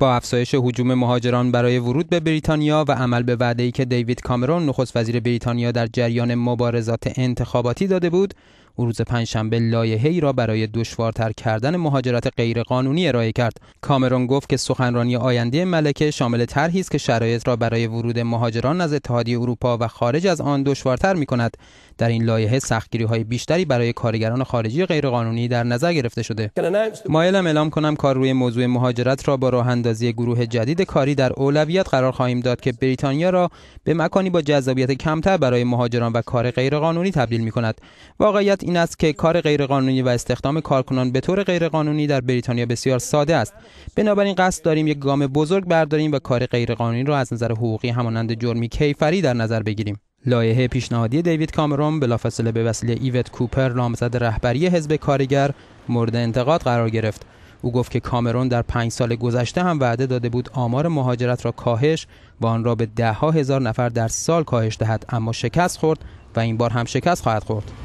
با افزایش حجوم مهاجران برای ورود به بریتانیا و عمل به وعده‌ای که دیوید کامرون نخست وزیر بریتانیا در جریان مبارزات انتخاباتی داده بود او روز پنجشنبه لایحه‌ای را برای دشوارتر کردن مهاجرت غیرقانونی ارائه کرد کامرون گفت که سخنرانی آینده ملکه شامل طرحی است که شرایط را برای ورود مهاجران از اتحادیه اروپا و خارج از آن دشوارتر می‌کند در این لایحه سختگیری‌های بیشتری برای کارگران خارجی غیرقانونی در نظر گرفته شده مایلم اعلام کنم کار روی موضوع مهاجرت را با راه اندازی گروه جدید کاری در اولویت قرار خواهیم داد که بریتانیا را به مکانی با جذابیت کمتر برای مهاجران و کار غیرقانونی تبدیل می‌کند واقعیت این است که کار غیرقانونی و استخدام کارکنان به طور غیرقانونی در بریتانیا بسیار ساده است بنابراین قصد داریم یک گام بزرگ برداریم و کار غیرقانونی را از نظر حقوقی همانند جرمی کیفری در نظر بگیریم لایحه پیشنهادی دیوید کامرون بلافاصله به وسیله ایوت کوپر نامزد رهبری حزب کارگر مورد انتقاد قرار گرفت او گفت که کامرون در پنج سال گذشته هم وعده داده بود آمار مهاجرت را کاهش و آن را به ده ها هزار نفر در سال کاهش دهد اما شکست خورد و این بار هم شکست خواهد خورد